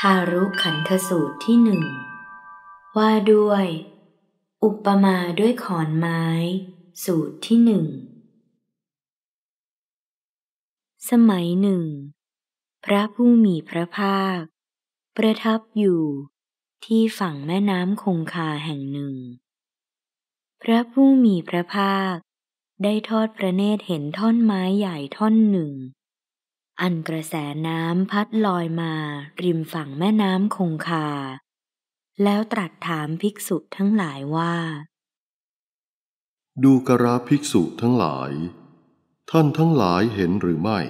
ทารุขันธสูตรที่หนึ่งว่าด้วย อุปมาด้วยขอนไม้ สูตรที่หนึ่งสมัยหนึ่ง พระผู้มีพระภาค ประทับอยู่ที่ฝั่งแม่น้ำคงคาแห่งหนึ่ง พระผู้มีพระภาคได้ทอดพระเนตรเห็นท่อนไม้ใหญ่ท่อนหนึ่งอันกระแสน้ำพัดลอยมา ริมฝั่งแม่น้ำคงคา แล้วตรัสถามภิกษุทั้งหลายว่า ดูกระภิกษุทั้งหลาย ท่านทั้งหลายเห็นหรือไม่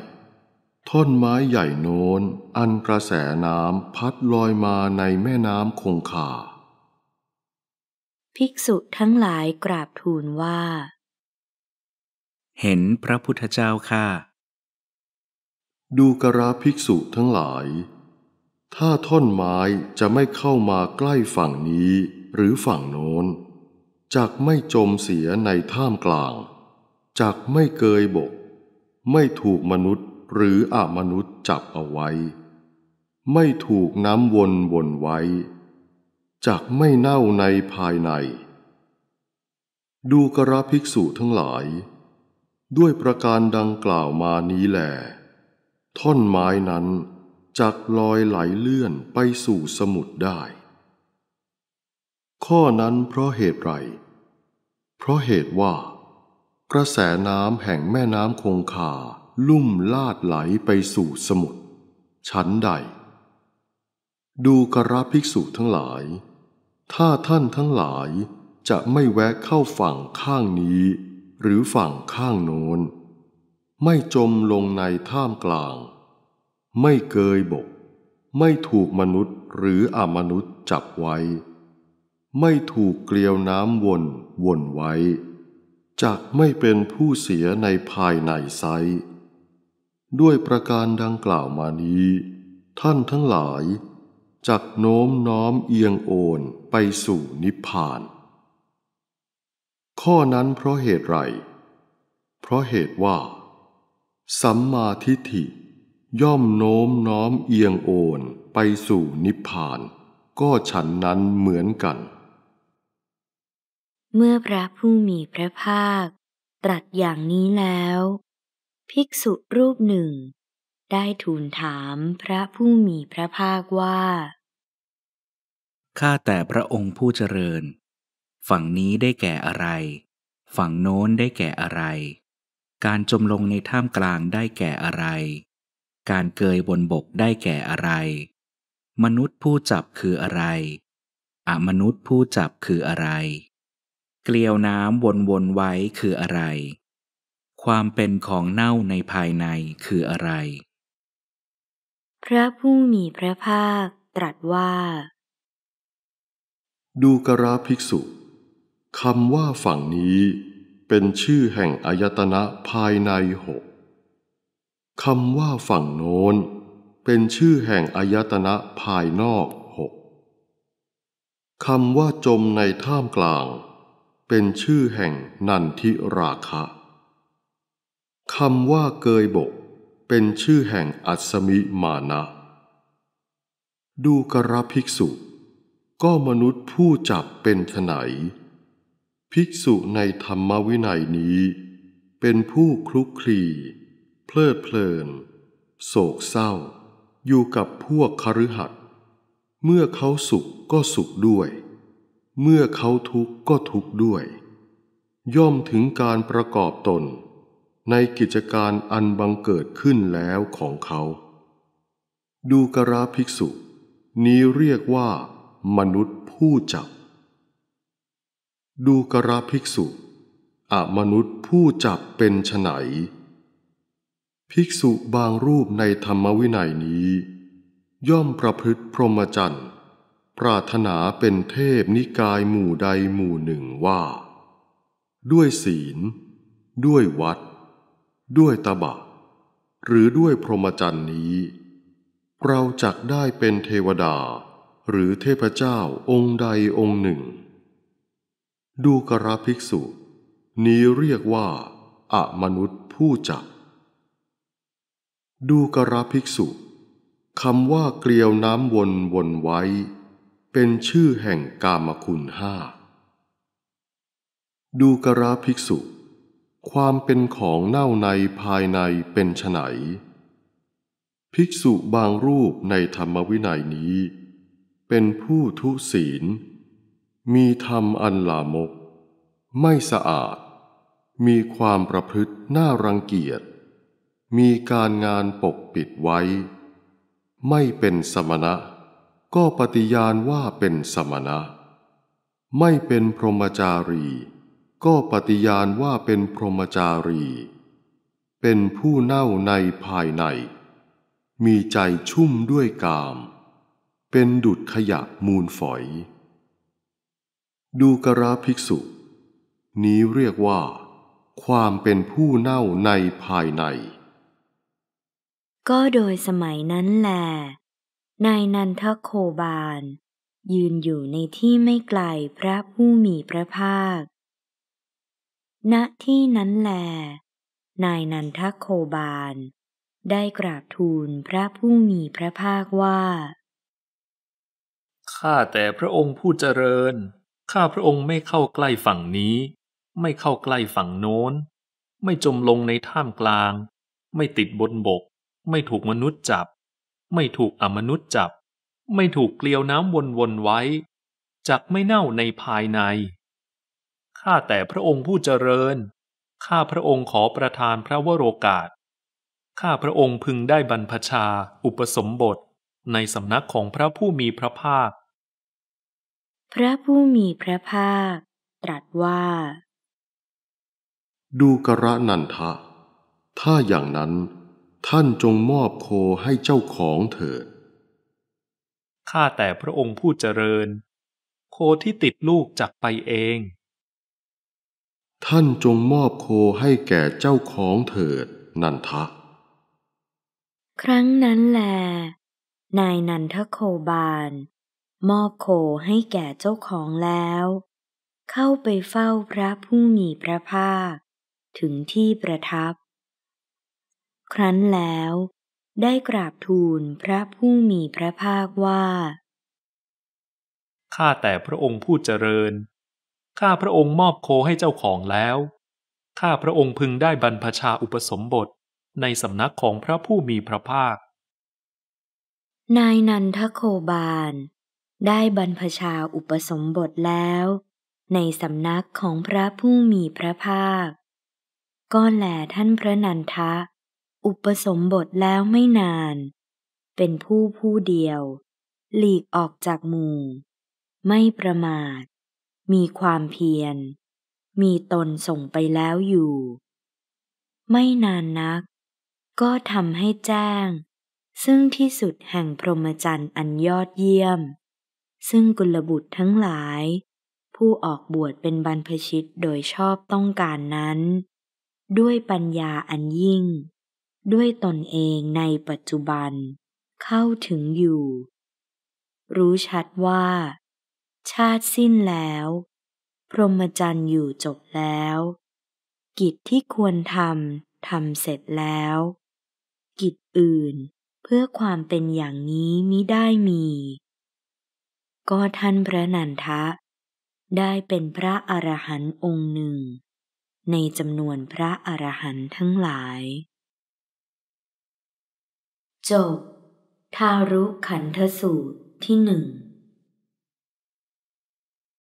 ท่อนไม้ใหญ่โน้นอันกระแสน้ำพัดลอยมาในแม่น้ำคงคาภิกษุทั้งหลายกราบทูลว่า เห็นพระพุทธเจ้าค่ะดูกราภิกษุทั้งหลาย ถ้าท่อนไม้จะไม่เข้ามาใกล้ฝั่งนี้หรือฝั่งโน้นจากไม่จมเสียในท่ามกลาง จากไม่เกยบก ไม่ถูกมนุษย์หรืออามนุษย์จับเอาไว้ ไม่ถูกน้ำวนวนไว้ จากไม่เน่าในภายใน ดูกระภิกษุทั้งหลาย ด้วยประการดังกล่าวมานี้แหละท่อนไม้นั้นจักลอยไหลเลื่อนไปสู่สมุทรได้ ข้อนั้นเพราะเหตุไร เพราะเหตุว่า กระแสน้ำแห่งแม่น้ำคงคาลุ่มลาดไหลไปสู่สมุทรชั้นใด ดูกระภิกษุทั้งหลาย ถ้าท่านทั้งหลายจะไม่แวะเข้าฝั่งข้างนี้ หรือฝั่งข้างโน้นไม่จมลงในท่ามกลาง ไม่เกยบก ไม่ถูกมนุษย์หรืออมนุษย์จับไว้ ไม่ถูกเกลียวน้ำวนวนไว้จักไม่เป็นผู้เสียในภายในไซ ด้วยประการดังกล่าวมานี้ ท่านทั้งหลายจักโน้มน้อมเอียงโอนไปสู่นิพพาน ข้อนั้นเพราะเหตุไร เพราะเหตุว่าสัมมาทิฏฐิ ย่อมโน้มน้อมเอียงโอนไปสู่นิพพาน ก็ฉันนั้นเหมือนกัน เมื่อพระผู้มีพระภาค ตรัสอย่างนี้แล้ว ภิกษุรูปหนึ่ง ได้ทูลถามพระผู้มีพระภาคว่า ข้าแต่พระองค์ผู้เจริญ ฝั่งนี้ได้แก่อะไร ฝั่งโน้นได้แก่อะไรการจมลงในท่ามกลางได้แก่อะไร การเกยบนบกได้แก่อะไร มนุษย์ผู้จับคืออะไรอมนุษย์ผู้จับคืออะไร เกลียวน้ำวนวนไว้คืออะไร ความเป็นของเน่าในภายในคืออะไร พระผู้มีพระภาคตรัสว่า ดูกระภิกษุคำว่าฝั่งนี้เป็นชื่อแห่งอายตนะภายในหก คำว่าฝั่งโน้นเป็นชื่อแห่งอายตนะภายนอกหก คำว่าจมในท่ามกลาง เป็นชื่อแห่งนันทิราคะ คำว่าเกยบก เป็นชื่อแห่งอัศมิมานะ ดูกระภิกษุ ก็มนุษย์ผู้จับเป็นไนภิกษุในธรรมวินัยนี้เป็นผู้คลุกคลีเพลิดเพลินโศกเศร้า อยู่กับพวกคฤหัสถ์เมื่อเขาสุขก็สุขด้วย เมื่อเขาทุกข์ก็ทุกข์ด้วย ย่อมถึงการประกอบตน ในกิจการอันบังเกิดขึ้นแล้วของเขา ดูกราภิกษุนี้เรียกว่ามนุษย์ผู้จับดูกระภิกษุอมนุษย์ผู้จับเป็นไนภิกษุบางรูปในธรรมวินัยนี้ ย่อมประพฤติพรหมจรรย์ปรารถนาเป็นเทพนิกายหมู่ใดหมู่หนึ่งว่า ด้วยศีล ด้วยวัด ด้วยตบะ หรือด้วยพรหมจรรย์นี้ เราจักได้เป็นเทวดาหรือเทพเจ้าองค์ใดองค์หนึ่งดูกระภิกษุ นี้เรียกว่า อมนุษย์ผู้จัก ดูกระภิกษุคำว่าเกลียวน้ำวนวนไว้ เป็นชื่อแห่งกามคุณห้า ดูกราภิกษุ ความเป็นของเน่าในภายในเป็นไฉนภิกษุบางรูปในธรรมวินัยนี้ เป็นผู้ทุศีลมีธรรมอันลามก ไม่สะอาด มีความประพฤติน่ารังเกียจ มีการงานปกปิดไว้ ไม่เป็นสมณะ ก็ปฏิญาณว่าเป็นสมณะ ไม่เป็นพรหมจารี ก็ปฏิญาณว่าเป็นพรหมจารี เป็นผู้เน่าในภายใน มีใจชุ่มด้วยกาม เป็นดุดขยะมูลฝอยดูกราภิกษุ นี้เรียกว่า ความเป็นผู้เน่าในภายใน ก็โดยสมัยนั้นแหลนายนันทโคบาลยืนอยู่ในที่ไม่ไกลพระผู้มีพระภาค ณที่นั้นแหลนายนันทโคบาลได้กราบทูลพระผู้มีพระภาคว่าข้าแต่พระองค์ผู้เจริญข้าพระองค์ไม่เข้าใกล้ฝั่งนี้ ไม่เข้าใกล้ฝั่งโน้นไม่จมลงในท่ามกลาง ไม่ติดบนบกไม่ถูกมนุษย์จับ ไม่ถูกอมนุษย์จับ ไม่ถูกเกลียวน้ำวนๆไว้จักไม่เน่าในภายในข้าแต่พระองค์ผู้เจริญ ข้าพระองค์ขอประทานพระวโรกาสข้าพระองค์พึงได้บรรพชาอุปสมบทในสำนักของพระผู้มีพระภาคพระผู้มีพระภาคตรัสว่า ดูกระนันทะ ถ้าอย่างนั้น ท่านจงมอบโคให้เจ้าของเถิด ข้าแต่พระองค์ผู้เจริญ โคที่ติดลูกจักไปเอง ท่านจงมอบโคให้แก่เจ้าของเถิดนันทะ ครั้งนั้นแล นายนันทโคบาลมอบโคให้แก่เจ้าของแล้วเข้าไปเฝ้าพระผู้มีพระภาคถึงที่ประทับ ครั้นแล้วได้กราบทูลพระผู้มีพระภาคว่า ข้าแต่พระองค์ผู้เจริญ ข้าพระองค์มอบโคให้เจ้าของแล้ว ข้าพระองค์พึงได้บรรพชาอุปสมบทในสำนักของพระผู้มีพระภาค นายนันทโคบาลได้บรรพชาอุปสมบทแล้ว ในสำนักของพระผู้มีพระภาคก็แลท่านพระนันทะ อุปสมบทแล้วไม่นาน เป็นผู้ผู้เดียว หลีกออกจากหมู่ ไม่ประมาท มีความเพียร มีตนส่งไปแล้วอยู่ ไม่นานนัก ก็ทำให้แจ้ง ซึ่งที่สุดแห่งพรหมจรรย์อันยอดเยี่ยมซึ่งกุลบุตรทั้งหลาย ผู้ออกบวชเป็นบรรพชิตโดยชอบต้องการนั้น ด้วยปัญญาอันยิ่ง ด้วยตนเองในปัจจุบันเข้าถึงอยู่ รู้ชัดว่า ชาติสิ้นแล้ว พรหมจรรย์อยู่จบแล้ว กิจที่ควรทำทำเสร็จแล้ว กิจอื่นเพื่อความเป็นอย่างนี้มิได้มีก็ท่านพระนันทะ ได้เป็นพระอรหันต์องค์หนึ่ง ในจำนวนพระอรหันต์ทั้งหลาย จบทารุขันธสูตรที่หนึ่ง